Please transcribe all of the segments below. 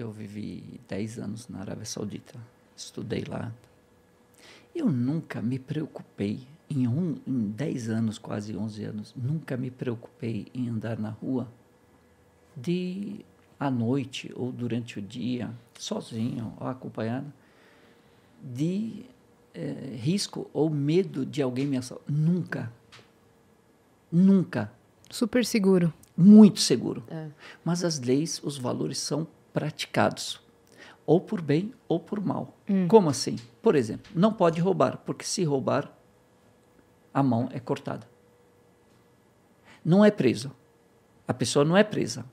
eu vivi 10 anos na Arábia Saudita, estudei lá. Eu nunca me preocupei, em, um, em 10 anos, quase 11 anos, nunca me preocupei em andar na rua de à noite ou durante o dia, sozinho ou acompanhado, de eh, risco ou medo de alguém me assaltar. Nunca. Nunca. Super seguro. Muito seguro. É. Mas as leis, os valores são praticados, ou por bem ou por mal. Hum. Como assim? Por exemplo, não pode roubar, porque se roubar, a mão é cortada. Não é preso. A pessoa não é presa.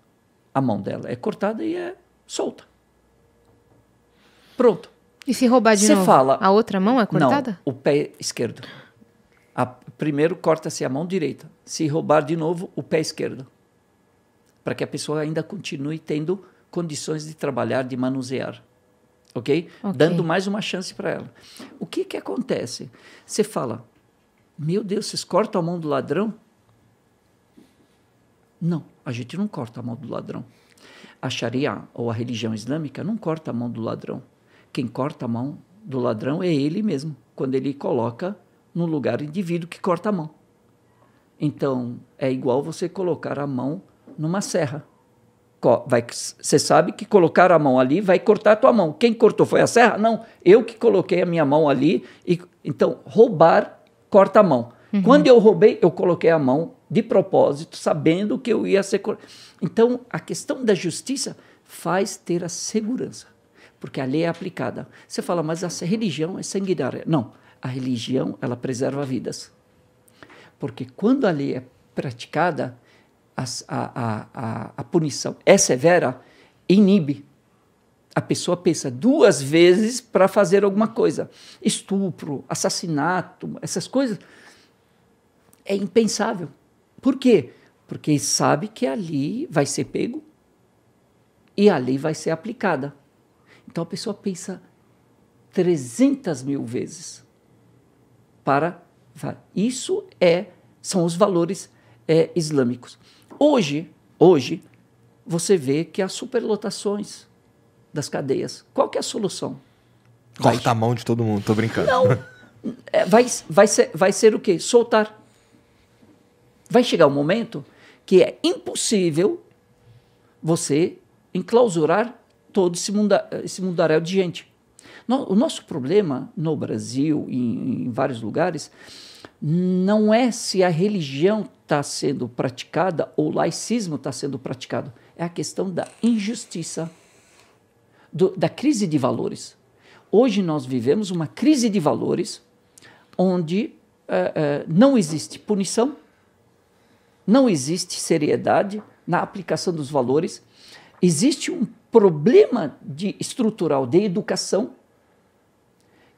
A mão dela é cortada e é solta. Pronto. E se roubar de Cê novo? Fala, a outra mão é cortada? Não, o pé esquerdo. A, primeiro corta-se a mão direita. Se roubar de novo, o pé esquerdo. Para que a pessoa ainda continue tendo condições de trabalhar, de manusear. Okay? ok? Dando mais uma chance para ela. O que, que acontece? Você fala, meu Deus, vocês cortam a mão do ladrão? Não, a gente não corta a mão do ladrão. A Sharia, ou a religião islâmica, não corta a mão do ladrão. Quem corta a mão do ladrão é ele mesmo, quando ele coloca no lugar indivíduo que corta a mão. Então, é igual você colocar a mão numa serra vai, você sabe que colocar a mão ali vai cortar a tua mão. Quem cortou foi a serra? Não, eu que coloquei a minha mão ali. E, então, roubar corta a mão. Uhum. Quando eu roubei, eu coloquei a mão de propósito, sabendo que eu ia ser. Então, a questão da justiça faz ter a segurança, porque a lei é aplicada. Você fala, mas a religião é sanguinária. Não, a religião ela preserva vidas, porque quando a lei é praticada, a, a, a, a punição é severa, inibe. A pessoa pensa duas vezes para fazer alguma coisa. Estupro, assassinato, essas coisas. É impensável. Por quê? Porque sabe que ali vai ser pego e ali vai ser aplicada. Então a pessoa pensa 300 mil vezes para. Isso é, são os valores é, islâmicos. Hoje, hoje, você vê que há superlotações das cadeias. Qual que é a solução? Corta vai... a mão de todo mundo, tô brincando. Não. É, vai, vai, ser, vai ser o quê? Soltar. Vai chegar um momento que é impossível você enclausurar todo esse, munda, esse mundaréu de gente. No, o nosso problema no Brasil e em, em vários lugares não é se a religião está sendo praticada ou o laicismo está sendo praticado. É a questão da injustiça, do, da crise de valores. Hoje nós vivemos uma crise de valores onde uh, uh, não existe punição, não existe seriedade na aplicação dos valores, existe um problema de, estrutural de educação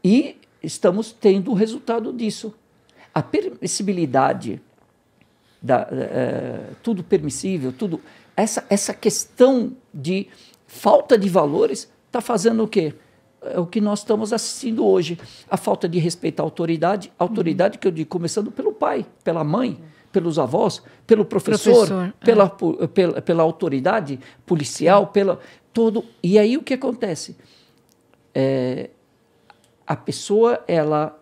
e estamos tendo o resultado disso a permissibilidade, da, é, tudo permissível, tudo essa, essa questão de falta de valores está fazendo o quê? É o que nós estamos assistindo hoje. A falta de respeito à autoridade, autoridade uhum. que eu digo, começando pelo pai, pela mãe, pelos avós, pelo professor, professor pela, é. pela, pela, pela, autoridade policial, uhum. pela todo. E aí o que acontece? É, a pessoa ela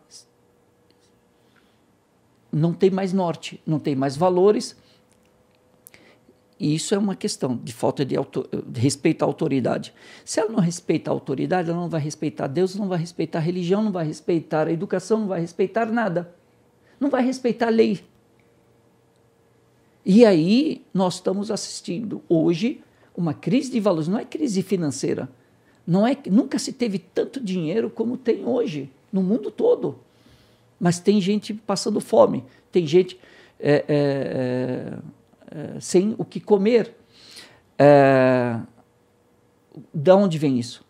não tem mais norte, não tem mais valores. E isso é uma questão de falta de, de respeito à autoridade. Se ela não respeita a autoridade, ela não vai respeitar Deus, não vai respeitar a religião, não vai respeitar a educação, não vai respeitar nada. Não vai respeitar a lei. E aí nós estamos assistindo hoje uma crise de valores, não é crise financeira. Não é, nunca se teve tanto dinheiro como tem hoje no mundo todo. Mas tem gente passando fome, tem gente é, é, é sem o que comer. É, da onde vem isso?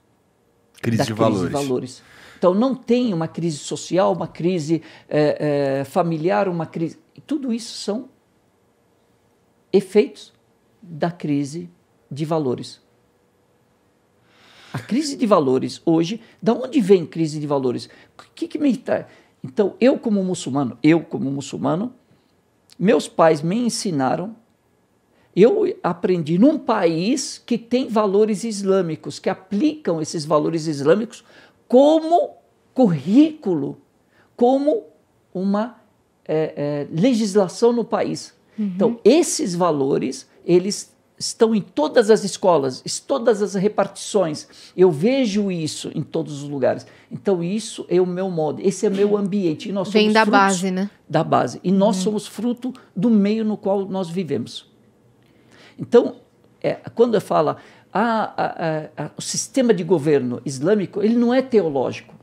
Crise, da de, crise valores. de valores. Então não tem uma crise social, uma crise é, familiar, uma crise. Tudo isso são efeitos da crise de valores. A crise de valores hoje, da onde vem crise de valores? O que, que me, então, eu como muçulmano, eu como muçulmano, meus pais me ensinaram, eu aprendi num país que tem valores islâmicos, que aplicam esses valores islâmicos como currículo, como uma é, é, legislação no país. Uhum. Então, esses valores, eles estão em todas as escolas, em todas as repartições. Eu vejo isso em todos os lugares. Então, isso é o meu modo, esse é o meu ambiente. E nós Vem da base, né? Da base. E nós hum. somos fruto do meio no qual nós vivemos. Então, é, quando eu falo, ah, ah, ah, ah, o sistema de governo islâmico, ele não é teológico.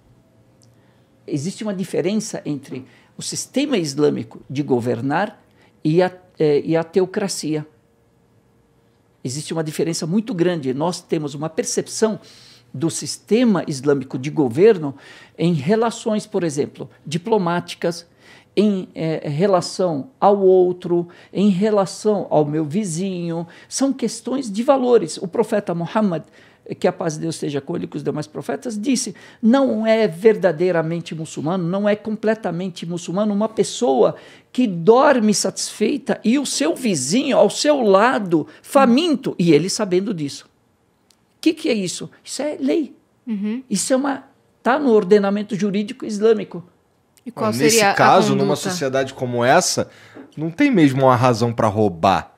Existe uma diferença entre o sistema islâmico de governar e a, eh, e a teocracia Existe uma diferença muito grande. Nós temos uma percepção do sistema islâmico de governo em relações, por exemplo, diplomáticas, em eh, relação ao outro, em relação ao meu vizinho, são questões de valores. O profeta Muhammad que a paz de Deus esteja com ele e com os demais profetas, disse: não é verdadeiramente muçulmano, não é completamente muçulmano uma pessoa que dorme satisfeita e o seu vizinho ao seu lado faminto, e ele sabendo disso. O que, que é isso? Isso é lei. Uhum. Isso é uma. está no ordenamento jurídico islâmico. E qual Nesse seria caso, numa sociedade como essa, não tem mesmo uma razão para roubar